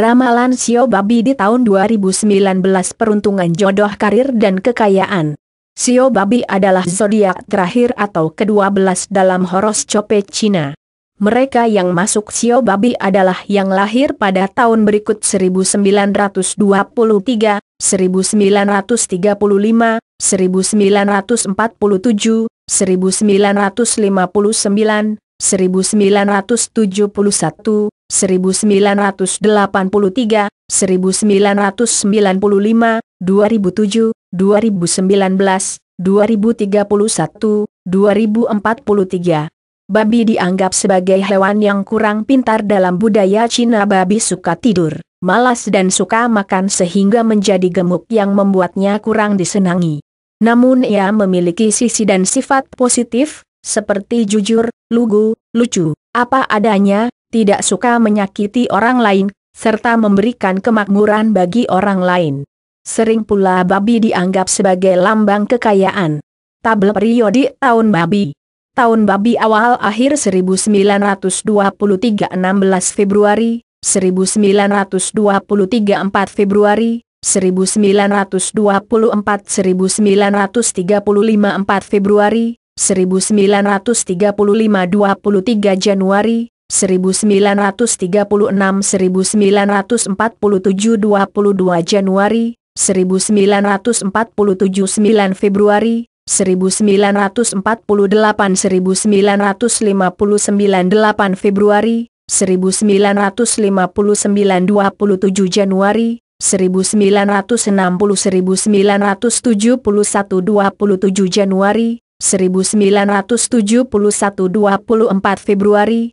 Ramalan Sio Babi di tahun 2019 Peruntungan Jodoh Karir dan Kekayaan Sio Babi adalah zodiak terakhir atau ke-12 dalam horoskop Cina. Mereka yang masuk Sio Babi adalah yang lahir pada tahun berikut 1923, 1935, 1947, 1959, 1971 1983, 1995, 2007, 2019, 2031, 2043. Babi dianggap sebagai hewan yang kurang pintar dalam budaya Cina babi suka tidur, malas dan suka makan sehingga menjadi gemuk yang membuatnya kurang disenangi. Namun ia memiliki sisi dan sifat positif, seperti jujur, lugu, lucu, apa adanya, tidak suka menyakiti orang lain, serta memberikan kemakmuran bagi orang lain. Sering pula babi dianggap sebagai lambang kekayaan. Tabel periode tahun babi Tahun babi awal akhir 1923 16 Februari, 1923 4 Februari, 1924 1935 4 Februari, 1935 23 Januari, 1936-1947 22 Januari, 1947 9 Februari, 1948 1959 8 Februari, 1959 27 Januari, 1960 1971 27 Januari, 1971 24 Februari,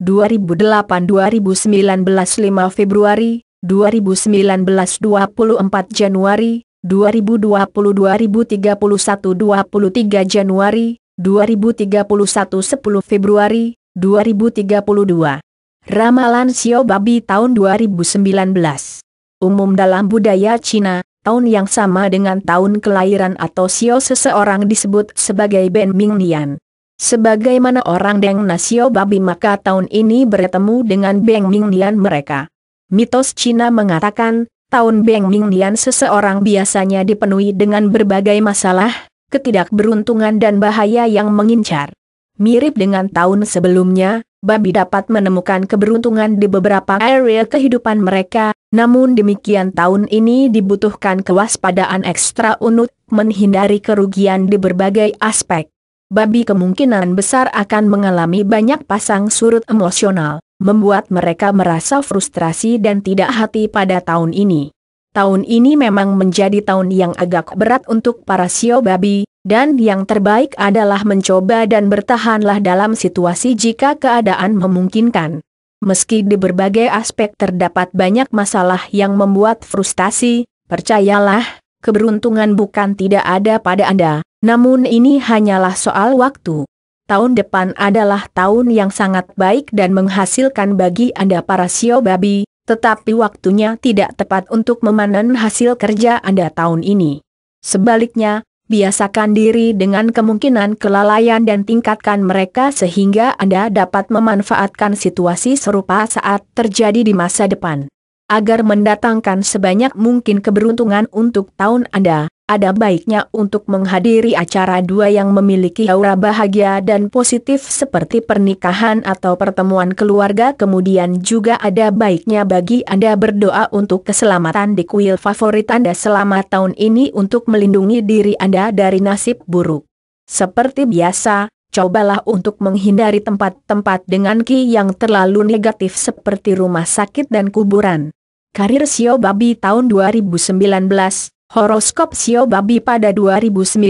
2008-2019 5 Februari, 2019 24 Januari, 2020-2031 23 Januari, 2031 10 Februari, 2032. Ramalan Sio Babi tahun 2019. Umum dalam budaya Cina, tahun yang sama dengan tahun kelahiran atau Sio seseorang disebut sebagai Ben Ming Nian Sebagaimana orang Deng Nasio Babi maka tahun ini bertemu dengan Beng Mingnian mereka. Mitos Cina mengatakan, tahun Beng Mingnian seseorang biasanya dipenuhi dengan berbagai masalah, ketidakberuntungan dan bahaya yang mengincar. Mirip dengan tahun sebelumnya, babi dapat menemukan keberuntungan di beberapa area kehidupan mereka, namun demikian tahun ini dibutuhkan kewaspadaan ekstra unut, menghindari kerugian di berbagai aspek babi kemungkinan besar akan mengalami banyak pasang surut emosional, membuat mereka merasa frustrasi dan tidak hati pada tahun ini. Tahun ini memang menjadi tahun yang agak berat untuk para sio babi, dan yang terbaik adalah mencoba dan bertahanlah dalam situasi jika keadaan memungkinkan. Meski di berbagai aspek terdapat banyak masalah yang membuat frustasi, percayalah, keberuntungan bukan tidak ada pada Anda, namun ini hanyalah soal waktu. Tahun depan adalah tahun yang sangat baik dan menghasilkan bagi Anda para sio babi, tetapi waktunya tidak tepat untuk memanen hasil kerja Anda tahun ini. Sebaliknya, biasakan diri dengan kemungkinan kelalaian dan tingkatkan mereka sehingga Anda dapat memanfaatkan situasi serupa saat terjadi di masa depan. Agar mendatangkan sebanyak mungkin keberuntungan untuk tahun Anda, ada baiknya untuk menghadiri acara dua yang memiliki aura bahagia dan positif seperti pernikahan atau pertemuan keluarga kemudian juga ada baiknya bagi Anda berdoa untuk keselamatan di kuil favorit Anda selama tahun ini untuk melindungi diri Anda dari nasib buruk. Seperti biasa, cobalah untuk menghindari tempat-tempat dengan ki yang terlalu negatif seperti rumah sakit dan kuburan. Karir Sio Babi tahun 2019 Horoskop Sio Babi pada 2019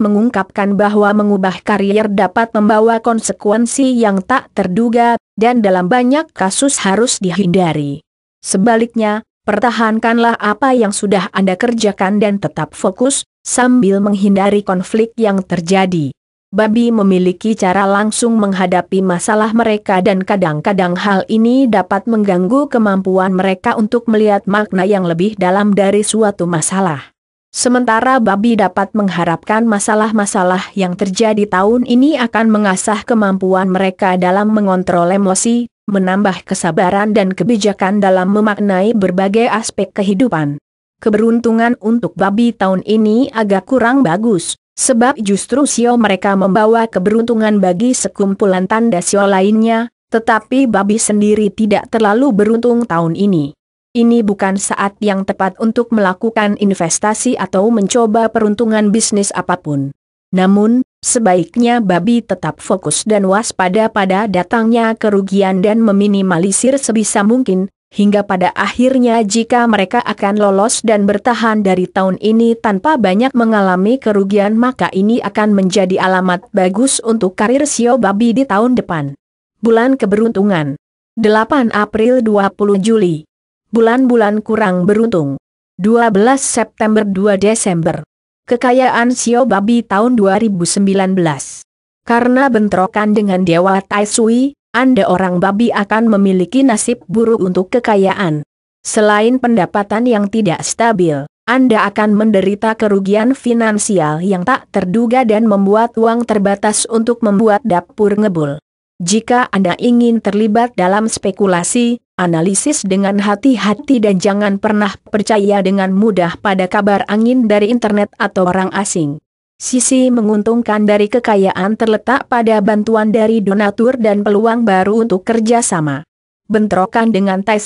mengungkapkan bahwa mengubah karier dapat membawa konsekuensi yang tak terduga, dan dalam banyak kasus harus dihindari. Sebaliknya, pertahankanlah apa yang sudah Anda kerjakan dan tetap fokus, sambil menghindari konflik yang terjadi babi memiliki cara langsung menghadapi masalah mereka dan kadang-kadang hal ini dapat mengganggu kemampuan mereka untuk melihat makna yang lebih dalam dari suatu masalah. Sementara babi dapat mengharapkan masalah-masalah yang terjadi tahun ini akan mengasah kemampuan mereka dalam mengontrol emosi, menambah kesabaran dan kebijakan dalam memaknai berbagai aspek kehidupan. Keberuntungan untuk babi tahun ini agak kurang bagus, Sebab justru sio mereka membawa keberuntungan bagi sekumpulan tanda sio lainnya, tetapi babi sendiri tidak terlalu beruntung tahun ini. Ini bukan saat yang tepat untuk melakukan investasi atau mencoba peruntungan bisnis apapun. Namun, sebaiknya babi tetap fokus dan waspada pada datangnya kerugian dan meminimalisir sebisa mungkin, hingga pada akhirnya jika mereka akan lolos dan bertahan dari tahun ini tanpa banyak mengalami kerugian maka ini akan menjadi alamat bagus untuk karir Sio Babi di tahun depan. Bulan keberuntungan 8 April 20 Juli Bulan-bulan kurang beruntung 12 September 2 Desember Kekayaan Sio Babi tahun 2019 Karena bentrokan dengan Dewa Tai anda orang babi akan memiliki nasib buruk untuk kekayaan. Selain pendapatan yang tidak stabil, Anda akan menderita kerugian finansial yang tak terduga dan membuat uang terbatas untuk membuat dapur ngebul. Jika Anda ingin terlibat dalam spekulasi, analisis dengan hati-hati dan jangan pernah percaya dengan mudah pada kabar angin dari internet atau orang asing. Sisi menguntungkan dari kekayaan terletak pada bantuan dari donatur dan peluang baru untuk kerjasama. Bentrokan dengan Tai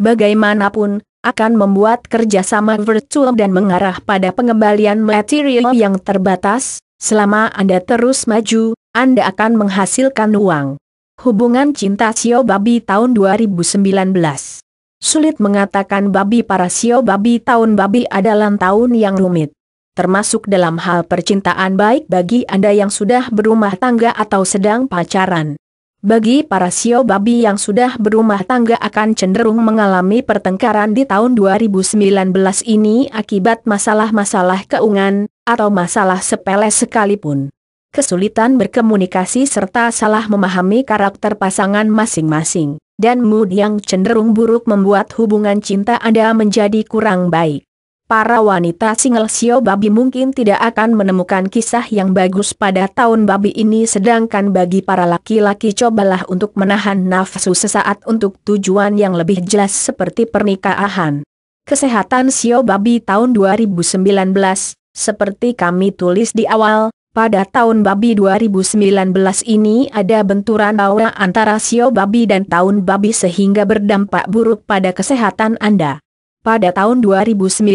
bagaimanapun, akan membuat kerjasama virtual dan mengarah pada pengembalian material yang terbatas, selama Anda terus maju, Anda akan menghasilkan uang. Hubungan cinta Sio Babi tahun 2019 Sulit mengatakan babi para Sio Babi tahun babi adalah tahun yang rumit termasuk dalam hal percintaan baik bagi Anda yang sudah berumah tangga atau sedang pacaran. Bagi para sio babi yang sudah berumah tangga akan cenderung mengalami pertengkaran di tahun 2019 ini akibat masalah-masalah keungan, atau masalah sepele sekalipun. Kesulitan berkomunikasi serta salah memahami karakter pasangan masing-masing, dan mood yang cenderung buruk membuat hubungan cinta Anda menjadi kurang baik para wanita single Sio Babi mungkin tidak akan menemukan kisah yang bagus pada tahun babi ini sedangkan bagi para laki-laki cobalah untuk menahan nafsu sesaat untuk tujuan yang lebih jelas seperti pernikahan. Kesehatan Sio Babi tahun 2019, seperti kami tulis di awal, pada tahun babi 2019 ini ada benturan aura antara Sio Babi dan tahun babi sehingga berdampak buruk pada kesehatan Anda pada tahun 2019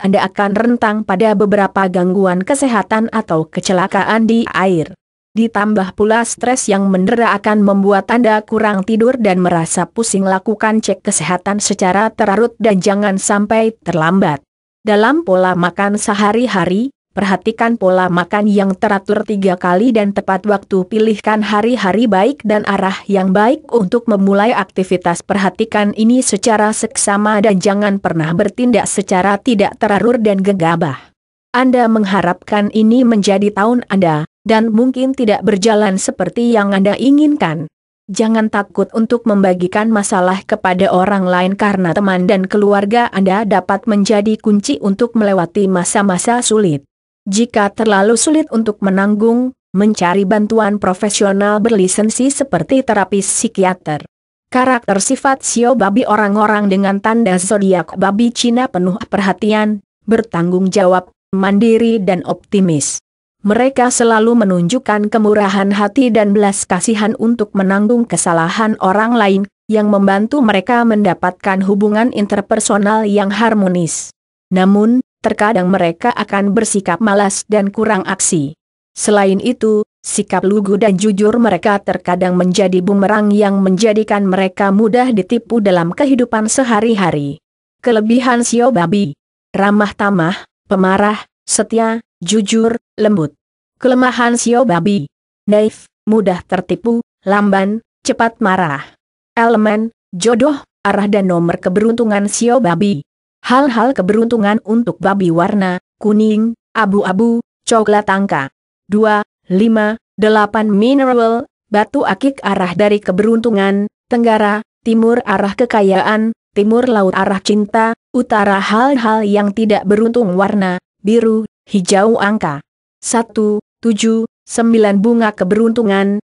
Anda akan rentang pada beberapa gangguan kesehatan atau kecelakaan di air. Ditambah pula stres yang mendera akan membuat Anda kurang tidur dan merasa pusing lakukan cek kesehatan secara terarut dan jangan sampai terlambat. Dalam pola makan sehari-hari, Perhatikan pola makan yang teratur tiga kali dan tepat waktu pilihkan hari-hari baik dan arah yang baik untuk memulai aktivitas perhatikan ini secara seksama dan jangan pernah bertindak secara tidak teratur dan gegabah. Anda mengharapkan ini menjadi tahun Anda, dan mungkin tidak berjalan seperti yang Anda inginkan. Jangan takut untuk membagikan masalah kepada orang lain karena teman dan keluarga Anda dapat menjadi kunci untuk melewati masa-masa sulit. Jika terlalu sulit untuk menanggung, mencari bantuan profesional berlisensi seperti terapis psikiater. Karakter sifat Sio babi orang-orang dengan tanda zodiak babi Cina penuh perhatian, bertanggung jawab, mandiri dan optimis. Mereka selalu menunjukkan kemurahan hati dan belas kasihan untuk menanggung kesalahan orang lain, yang membantu mereka mendapatkan hubungan interpersonal yang harmonis. Namun, terkadang mereka akan bersikap malas dan kurang aksi. Selain itu, sikap lugu dan jujur mereka terkadang menjadi bumerang yang menjadikan mereka mudah ditipu dalam kehidupan sehari-hari. Kelebihan Sio Babi Ramah tamah, pemarah, setia, jujur, lembut. Kelemahan Sio Babi Naif, mudah tertipu, lamban, cepat marah. Elemen, jodoh, arah dan nomor keberuntungan Sio Babi Hal-hal keberuntungan untuk babi warna, kuning, abu-abu, coklat angka. 2, 5, 8 mineral, batu akik arah dari keberuntungan, tenggara, timur arah kekayaan, timur laut arah cinta, utara hal-hal yang tidak beruntung warna, biru, hijau angka. 1, 7, 9 bunga keberuntungan,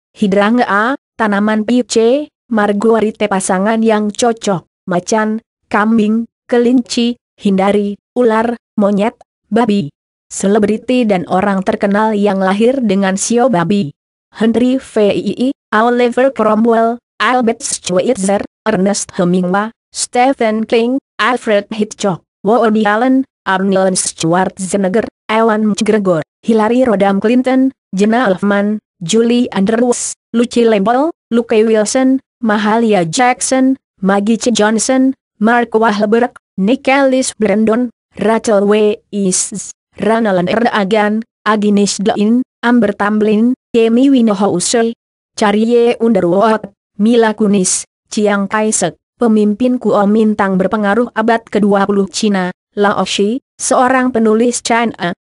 a, tanaman PC, marguerite pasangan yang cocok, macan, kambing, kelinci, hindari, ular, monyet, babi. Selebriti dan orang terkenal yang lahir dengan sio babi. Henry VII, Oliver Cromwell, Albert Schweitzer, Ernest Hemingway, Stephen King, Alfred Hitchcock, Woody Allen, Arnold Schwarzenegger, Ewan McGregor, Hillary Rodham Clinton, Jenna Elfman, Julie Andrews, Lucy Lebow, Luke Wilson, Mahalia Jackson, Maggie C. Johnson, Mark Wahlberg, Nicholas Brandon, Rachel Weisz, Ranalan Erdogan, Agnes Dain, Amber Tamblin, Kemi Winohouse, Charie Underwood, Mila Kunis, Chiang Kai-shek, pemimpin Kuomintang berpengaruh abad ke-20 Cina, Lao Shi, seorang penulis China,